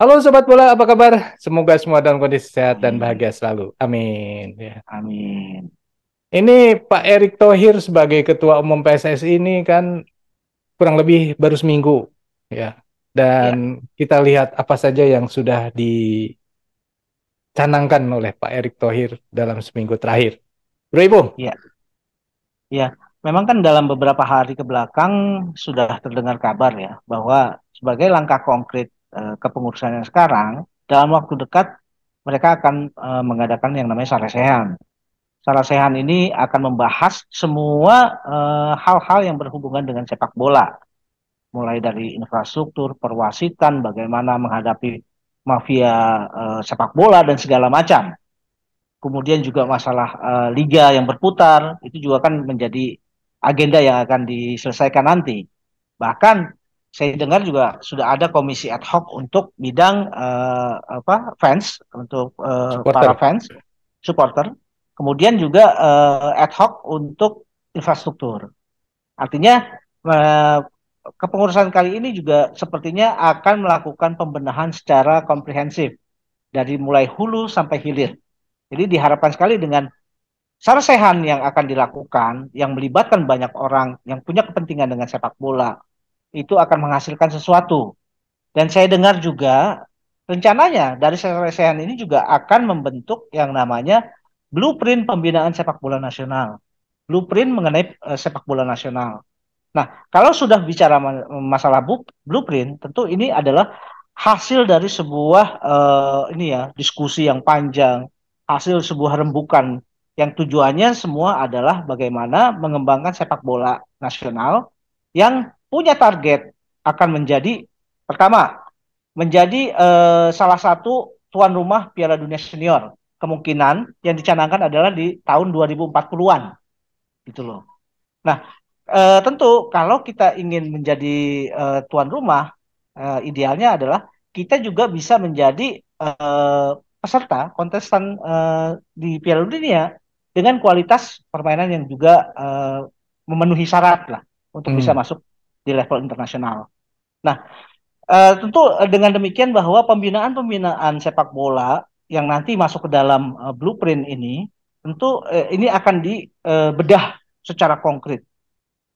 Halo sobat bola, apa kabar? Semoga semua dalam kondisi sehat Amin. dan bahagia selalu. Amin. Ya. Amin. Ini Pak Erick Thohir sebagai Ketua Umum PSSI ini kan kurang lebih baru seminggu, ya. Dan ya. kita lihat apa saja yang sudah dicanangkan oleh Pak Erick Thohir dalam seminggu terakhir. Bro Ibu. Iya. Iya. Memang kan dalam beberapa hari kebelakang sudah terdengar kabar ya bahwa sebagai langkah konkret Eh, kepengurusan yang sekarang, dalam waktu dekat mereka akan uh, mengadakan yang namanya sarasehan. Sarasehan ini akan membahas semua eh, hal-hal uh, yang berhubungan dengan sepak bola, mulai dari infrastruktur, perwasitan, bagaimana menghadapi mafia uh, sepak bola dan segala macam. Kemudian juga masalah uh, liga yang berputar itu juga akan menjadi agenda yang akan diselesaikan nanti. Bahkan saya dengar juga sudah ada komisi ad hoc untuk bidang uh, apa fans untuk uh, para fans supporter kemudian juga uh, ad hoc untuk infrastruktur artinya uh, kepengurusan kali ini juga sepertinya akan melakukan pembenahan secara komprehensif dari mulai hulu sampai hilir jadi diharapkan sekali dengan sarasehan yang akan dilakukan yang melibatkan banyak orang yang punya kepentingan dengan sepak bola itu akan menghasilkan sesuatu. Dan saya dengar juga rencananya dari selesaian ini juga akan membentuk yang namanya blueprint pembinaan sepak bola nasional, blueprint mengenai eh, sepak bola nasional. Nah, kalau sudah bicara masalah blueprint, tentu ini adalah hasil dari sebuah uh, ini ya diskusi yang panjang, hasil sebuah rembukan yang tujuannya semua adalah bagaimana mengembangkan sepak bola nasional yang punya target akan menjadi pertama menjadi eh, salah satu tuan rumah Piala Dunia Senior. Kemungkinan yang dicanangkan adalah di tahun 2040-an. Gitu loh. Nah, e, tentu kalau kita ingin menjadi e, tuan rumah, e, idealnya adalah kita juga bisa menjadi e, peserta kontestan e, di Piala Dunia dengan kualitas permainan yang juga e, memenuhi syarat lah untuk hmm. bisa masuk di level internasional. Nah, uh, tentu eh, dengan demikian bahwa pembinaan-pembinaan sepak bola yang nanti masuk ke dalam uh, blueprint ini tentu uh, ini akan dibedah secara konkret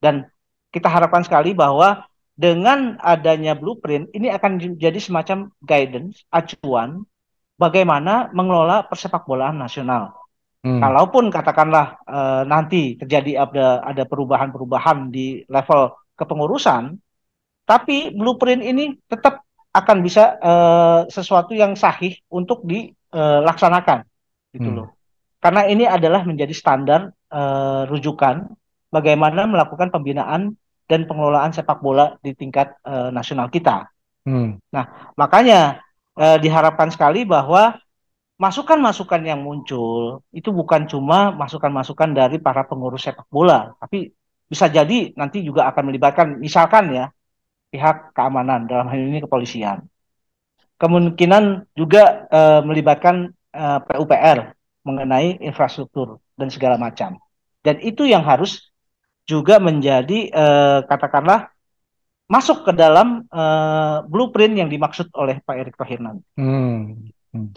dan kita harapkan sekali bahwa dengan adanya blueprint ini akan jadi semacam guidance acuan bagaimana mengelola persepak bolaan nasional. Hmm. Kalaupun katakanlah uh, nanti terjadi ada ada perubahan-perubahan di level kepengurusan, tapi blueprint ini tetap akan bisa uh, sesuatu yang sahih untuk dilaksanakan eh, gitu hmm. loh. Karena ini adalah menjadi standar uh, rujukan bagaimana melakukan pembinaan dan pengelolaan sepak bola di tingkat uh, nasional kita. Hmm. Nah, makanya uh, diharapkan sekali bahwa masukan-masukan yang muncul itu bukan cuma masukan-masukan dari para pengurus sepak bola, tapi bisa jadi nanti juga akan melibatkan misalkan ya pihak keamanan dalam hal ini kepolisian. Kemungkinan juga e, melibatkan e, eh, PUPR mengenai infrastruktur dan segala macam. Dan itu yang harus juga menjadi e, katakanlah masuk ke dalam e, blueprint yang dimaksud oleh Pak Erick Thohir nanti. Hmm. Hmm.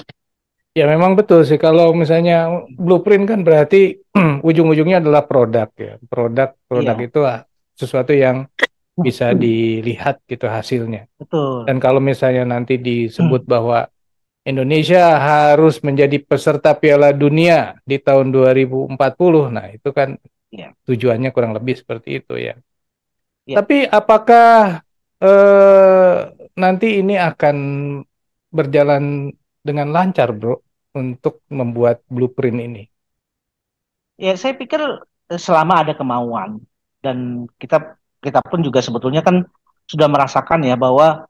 Ya memang betul sih kalau misalnya blueprint kan berarti ujung-ujungnya adalah produk ya. Produk produk iya. itu sesuatu yang bisa dilihat gitu hasilnya. Betul. Dan kalau misalnya nanti disebut hmm. bahwa Indonesia harus menjadi peserta Piala Dunia di tahun 2040. Nah, itu kan iya. tujuannya kurang lebih seperti itu ya. Iya. Tapi apakah eh nanti ini akan berjalan dengan lancar, Bro? untuk membuat blueprint ini? Ya, saya pikir eh, selama ada kemauan dan kita kita pun juga sebetulnya kan sudah merasakan ya bahwa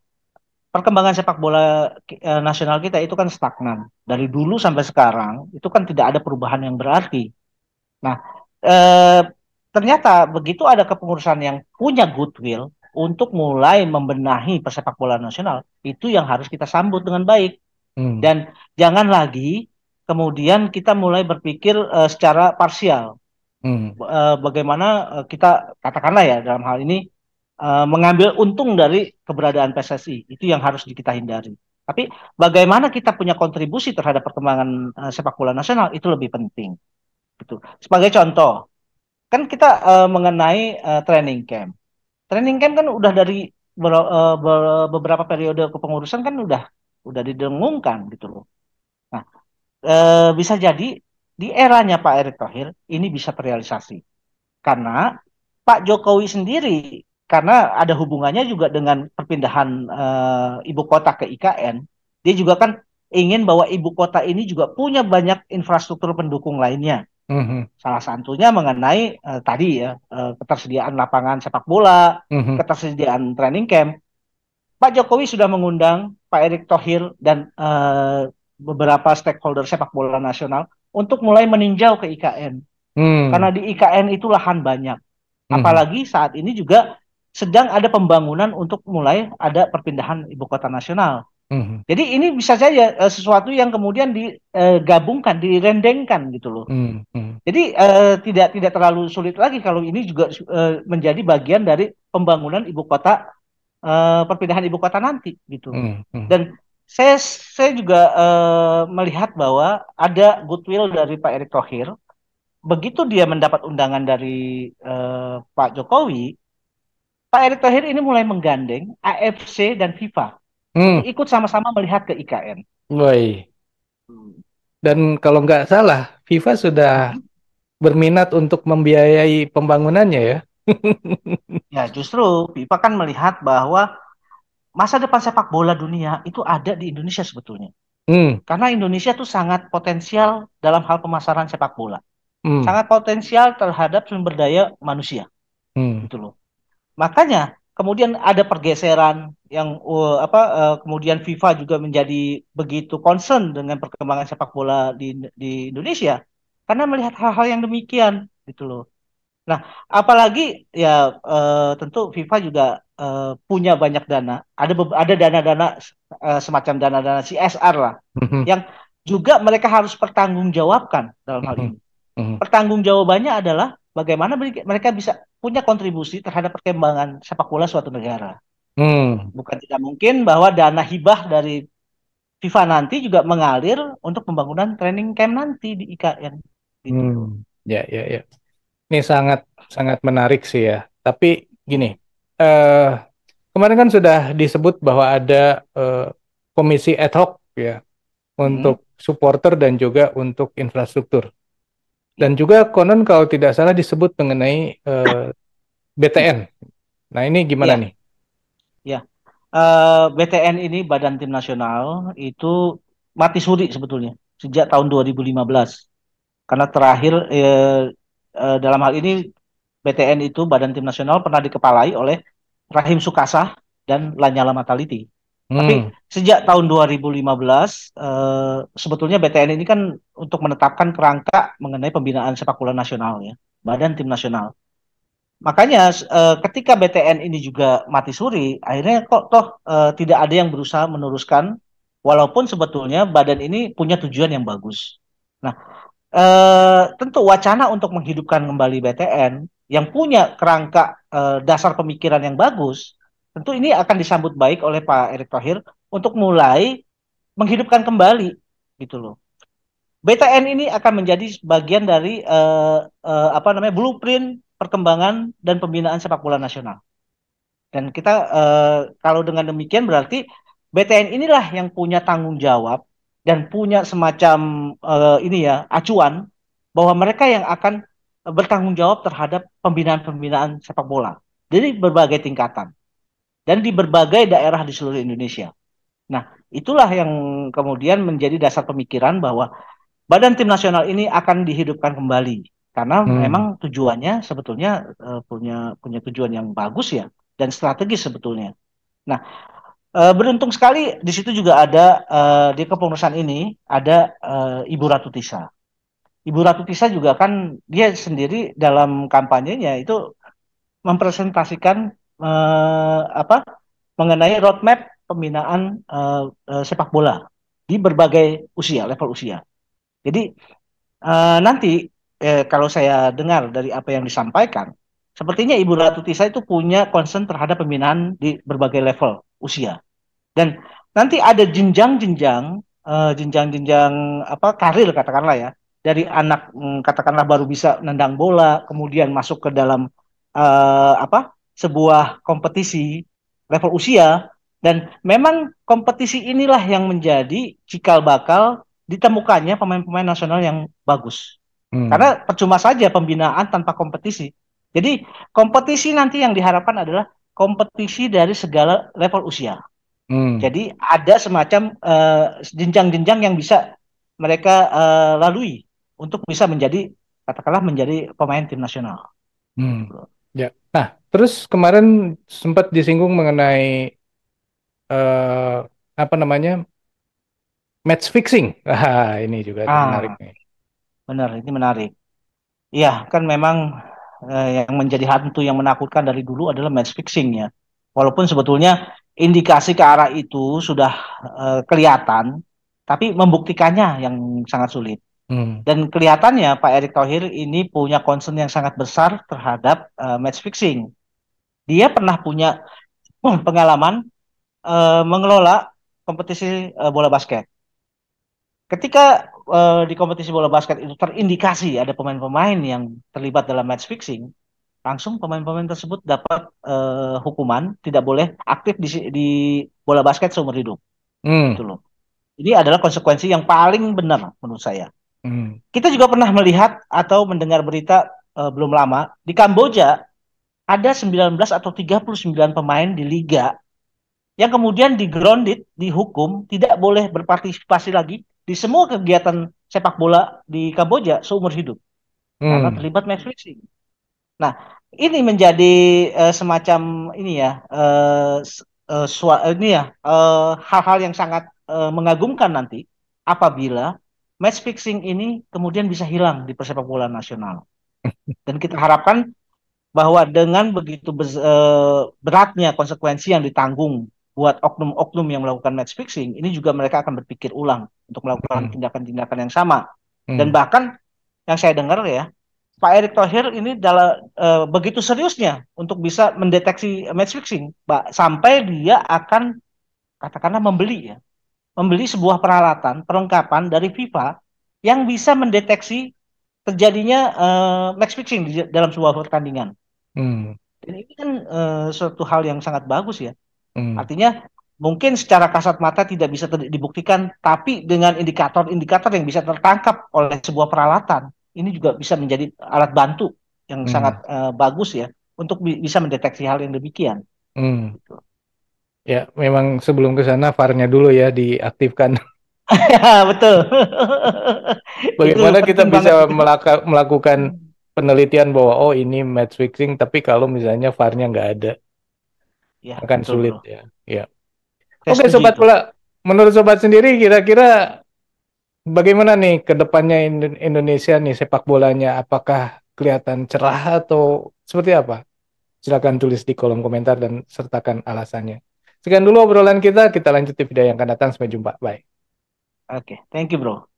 perkembangan sepak bola eh, nasional kita itu kan stagnan dari dulu sampai sekarang itu kan tidak ada perubahan yang berarti. Nah, eh, ternyata begitu ada kepengurusan yang punya goodwill untuk mulai membenahi persepak bola nasional itu yang harus kita sambut dengan baik Hmm. Dan jangan lagi kemudian kita mulai berpikir uh, secara parsial. Hmm. Uh, bagaimana eh, kita katakanlah ya dalam hal ini uh, mengambil untung dari keberadaan PSSI itu yang harus kita hindari. Tapi bagaimana kita punya kontribusi terhadap perkembangan uh, sepak bola nasional itu lebih penting. Gitu. Sebagai contoh, kan kita uh, mengenai uh, training camp. Training camp kan udah dari ber, uh, ber, beberapa periode kepengurusan kan udah udah didengungkan gitu loh. Nah, e, bisa jadi di eranya Pak Erick Thohir ini bisa terrealisasi karena Pak Jokowi sendiri karena ada hubungannya juga dengan perpindahan e, ibu kota ke IKN, dia juga kan ingin bahwa ibu kota ini juga punya banyak infrastruktur pendukung lainnya. Mm-hmm. Salah satunya mengenai uh, tadi ya uh, ketersediaan lapangan sepak bola, mm-hmm. ketersediaan training camp. Pak Jokowi sudah mengundang Pak Erick Thohir dan uh, beberapa stakeholder sepak bola nasional untuk mulai meninjau ke IKN. Hmm. Karena di IKN itu lahan banyak. Hmm. Apalagi saat ini juga sedang ada pembangunan untuk mulai ada perpindahan ibu kota nasional. Hmm. Jadi ini bisa saja uh, sesuatu yang kemudian digabungkan, eh, direndengkan gitu loh. Hmm. Hmm. Jadi uh, tidak tidak terlalu sulit lagi kalau ini juga uh, menjadi bagian dari pembangunan ibu kota Eh, perpindahan ibu kota nanti gitu. Hmm, hmm. Dan saya saya juga uh, melihat bahwa ada goodwill dari Pak Erick Thohir. Begitu dia mendapat undangan dari uh, Pak Jokowi, Pak Erick Thohir ini mulai menggandeng AFC dan FIFA hmm. ikut sama-sama melihat ke IKN. Woi. Dan kalau nggak salah, FIFA sudah hmm. berminat untuk membiayai pembangunannya ya. Ya justru FIFA kan melihat bahwa masa depan sepak bola dunia itu ada di Indonesia sebetulnya. Hmm. Karena Indonesia tuh sangat potensial dalam hal pemasaran sepak bola, hmm. sangat potensial terhadap sumber daya manusia, hmm. gitu loh. Makanya kemudian ada pergeseran yang uh, apa uh, kemudian FIFA juga menjadi begitu concern dengan perkembangan sepak bola di di Indonesia karena melihat hal-hal yang demikian, gitu loh. Nah, apalagi ya uh, tentu FIFA juga uh, punya banyak dana. Ada ada dana-dana uh, semacam dana-dana CSR lah mm-hmm. yang juga mereka harus pertanggungjawabkan dalam hal mm-hmm. ini. Mm-hmm. Pertanggungjawabannya adalah bagaimana mereka bisa punya kontribusi terhadap perkembangan sepak bola suatu negara. Mm. Bukan tidak mungkin bahwa dana hibah dari FIFA nanti juga mengalir untuk pembangunan training camp nanti di IKN. Gitu. Mm. Ya, yeah, ya, yeah, ya. Yeah. Ini sangat sangat menarik sih ya. Tapi gini, eh, kemarin kan sudah disebut bahwa ada eh, komisi ad hoc ya untuk hmm. supporter dan juga untuk infrastruktur. Dan juga konon kalau tidak salah disebut mengenai eh, BTN. Nah ini gimana ya. nih? Ya, uh, eh, BTN ini Badan Tim Nasional itu mati suri sebetulnya sejak tahun 2015 karena terakhir eh, Eh, dalam hal ini BTN itu Badan Tim Nasional pernah dikepalai oleh Rahim Sukasa dan Lanyala Mataliti. Hmm. Tapi sejak tahun 2015 eh, sebetulnya BTN ini kan untuk menetapkan kerangka mengenai pembinaan sepak bola nasional ya, Badan Tim Nasional. Makanya eh, ketika BTN ini juga mati suri, akhirnya kok toh tidak ada yang berusaha meneruskan walaupun sebetulnya badan ini punya tujuan yang bagus. Nah, e, tentu wacana untuk menghidupkan kembali BTN yang punya kerangka e, dasar pemikiran yang bagus, tentu ini akan disambut baik oleh Pak Erick Thohir untuk mulai menghidupkan kembali gitu loh. BTN ini akan menjadi bagian dari e, e, apa namanya blueprint perkembangan dan pembinaan sepak bola nasional. Dan kita e, kalau dengan demikian berarti BTN inilah yang punya tanggung jawab dan punya semacam uh, ini ya acuan bahwa mereka yang akan bertanggung jawab terhadap pembinaan-pembinaan sepak bola. Jadi berbagai tingkatan dan di berbagai daerah di seluruh Indonesia. Nah, itulah yang kemudian menjadi dasar pemikiran bahwa badan tim nasional ini akan dihidupkan kembali karena hmm. memang tujuannya sebetulnya uh, punya punya tujuan yang bagus ya dan strategis sebetulnya. Nah, Uh, beruntung sekali di situ juga ada uh, di kepengurusan ini ada uh, Ibu Ratu Tisa. Ibu Ratu Tisa juga kan dia sendiri dalam kampanyenya itu mempresentasikan uh, apa mengenai roadmap pembinaan uh, uh, sepak bola di berbagai usia level usia. Jadi uh, nanti eh, kalau saya dengar dari apa yang disampaikan, sepertinya Ibu Ratu Tisa itu punya concern terhadap pembinaan di berbagai level usia. Dan nanti ada jenjang-jenjang eh, jenjang-jenjang apa karir katakanlah ya dari anak mm, katakanlah baru bisa nendang bola kemudian masuk ke dalam uh, apa sebuah kompetisi level usia dan memang kompetisi inilah yang menjadi cikal bakal ditemukannya pemain-pemain nasional yang bagus hmm. karena percuma saja pembinaan tanpa kompetisi jadi kompetisi nanti yang diharapkan adalah kompetisi dari segala level usia. Hmm. Jadi ada semacam eh, jenjang-jenjang uh, yang bisa mereka uh, lalui untuk bisa menjadi katakanlah menjadi pemain tim nasional. Hmm. Gitu. Ya. Nah, terus kemarin sempat disinggung mengenai uh, apa namanya match fixing. Ah, ini juga ah, menarik nih. Benar, ini menarik. Iya, kan memang Eh, yang menjadi hantu yang menakutkan dari dulu adalah match fixing ya. Walaupun sebetulnya indikasi ke arah itu sudah eh, kelihatan, tapi membuktikannya yang sangat sulit. Hmm. Dan kelihatannya Pak Erick Thohir ini punya concern yang sangat besar terhadap eh, match fixing. Dia pernah punya uh, pengalaman eh, mengelola kompetisi eh, bola basket. Ketika uh, di kompetisi bola basket itu terindikasi ada pemain-pemain yang terlibat dalam match fixing, langsung pemain-pemain tersebut dapat uh, hukuman tidak boleh aktif di, di bola basket seumur hidup. Hmm. Gitu loh. Ini adalah konsekuensi yang paling benar menurut saya. Hmm. Kita juga pernah melihat atau mendengar berita uh, belum lama di Kamboja ada 19 atau 39 pemain di liga yang kemudian digrounded, dihukum, tidak boleh berpartisipasi lagi di semua kegiatan sepak bola di Kamboja seumur hidup hmm. karena terlibat match fixing. Nah, ini menjadi uh, semacam ini ya uh, uh, sua, ini ya eh, hal-hal uh, yang sangat uh, mengagumkan nanti apabila match fixing ini kemudian bisa hilang di persepak bola nasional. Dan kita harapkan bahwa dengan begitu bez, uh, beratnya konsekuensi yang ditanggung buat oknum-oknum yang melakukan match fixing, ini juga mereka akan berpikir ulang untuk melakukan hmm. tindakan-tindakan yang sama. Hmm. Dan bahkan yang saya dengar ya, Pak Erick Thohir ini dalam e, begitu seriusnya untuk bisa mendeteksi match fixing, Pak, sampai dia akan katakanlah membeli ya, membeli sebuah peralatan perlengkapan dari FIFA yang bisa mendeteksi terjadinya e, match fixing di dalam sebuah pertandingan. Hmm. Dan ini kan e, suatu hal yang sangat bagus ya. Hmm. Artinya mungkin secara kasat mata tidak bisa dibuktikan, tapi dengan indikator-indikator yang bisa tertangkap oleh sebuah peralatan, ini juga bisa menjadi alat bantu yang hmm. sangat uh, bagus ya untuk bi bisa mendeteksi hal yang demikian. Hmm. Gitu. Ya, memang sebelum ke sana farnya dulu ya diaktifkan. Betul. Bagaimana kita bisa melaka, melakukan hmm. penelitian bahwa oh ini match fixing, tapi kalau misalnya farnya nggak ada, ya, akan betul, sulit ya. Ya. Oke okay, sobat bola. menurut sobat sendiri kira-kira bagaimana nih kedepannya Indonesia nih sepak bolanya? Apakah kelihatan cerah atau seperti apa? Silahkan tulis di kolom komentar dan sertakan alasannya. Sekian dulu obrolan kita, kita lanjut di video yang akan datang. Sampai jumpa, bye. Oke, okay, thank you bro.